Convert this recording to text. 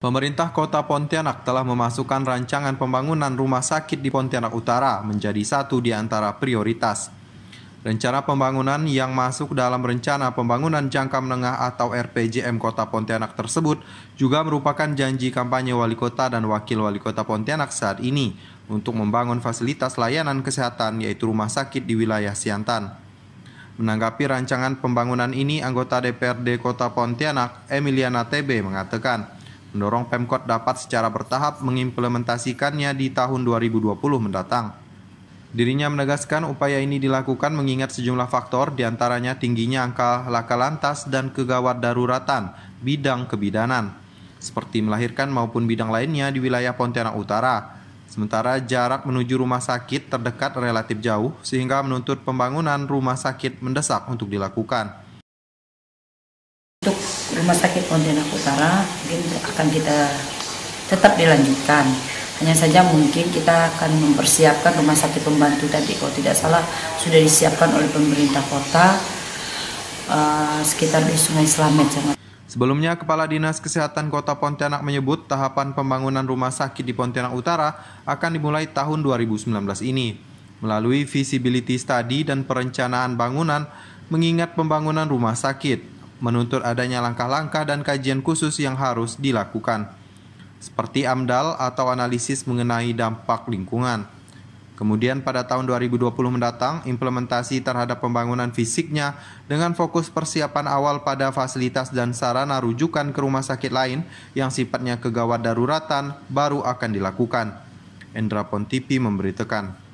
Pemerintah Kota Pontianak telah memasukkan rancangan pembangunan rumah sakit di Pontianak Utara menjadi satu di antara prioritas. Rencana pembangunan yang masuk dalam rencana pembangunan jangka menengah atau RPJM Kota Pontianak tersebut juga merupakan janji kampanye wali kota dan wakil wali kota Pontianak saat ini untuk membangun fasilitas layanan kesehatan yaitu rumah sakit di wilayah Siantan. Menanggapi rancangan pembangunan ini, anggota DPRD Kota Pontianak, Emiliana TB, mengatakan mendorong Pemkot dapat secara bertahap mengimplementasikannya di tahun 2020 mendatang. Dirinya menegaskan upaya ini dilakukan mengingat sejumlah faktor diantaranya tingginya angka laka lantas dan kegawat daruratan bidang kebidanan, seperti melahirkan maupun bidang lainnya di wilayah Pontianak Utara. Sementara jarak menuju rumah sakit terdekat relatif jauh sehingga menuntut pembangunan rumah sakit mendesak untuk dilakukan. Rumah Sakit Pontianak Utara mungkin akan kita tetap dilanjutkan. Hanya saja mungkin kita akan mempersiapkan rumah sakit pembantu tadi kalau tidak salah sudah disiapkan oleh pemerintah kota uh, sekitar di Sungai Selamet. Sebelumnya, Kepala Dinas Kesehatan Kota Pontianak menyebut tahapan pembangunan rumah sakit di Pontianak Utara akan dimulai tahun 2019 ini. Melalui visibility study dan perencanaan bangunan, mengingat pembangunan rumah sakit, menuntut adanya langkah-langkah dan kajian khusus yang harus dilakukan, seperti AMDAL atau analisis mengenai dampak lingkungan. Kemudian pada tahun 2020 mendatang, implementasi terhadap pembangunan fisiknya dengan fokus persiapan awal pada fasilitas dan sarana rujukan ke rumah sakit lain yang sifatnya kegawat daruratan baru akan dilakukan. Endra Pontipi memberitakan.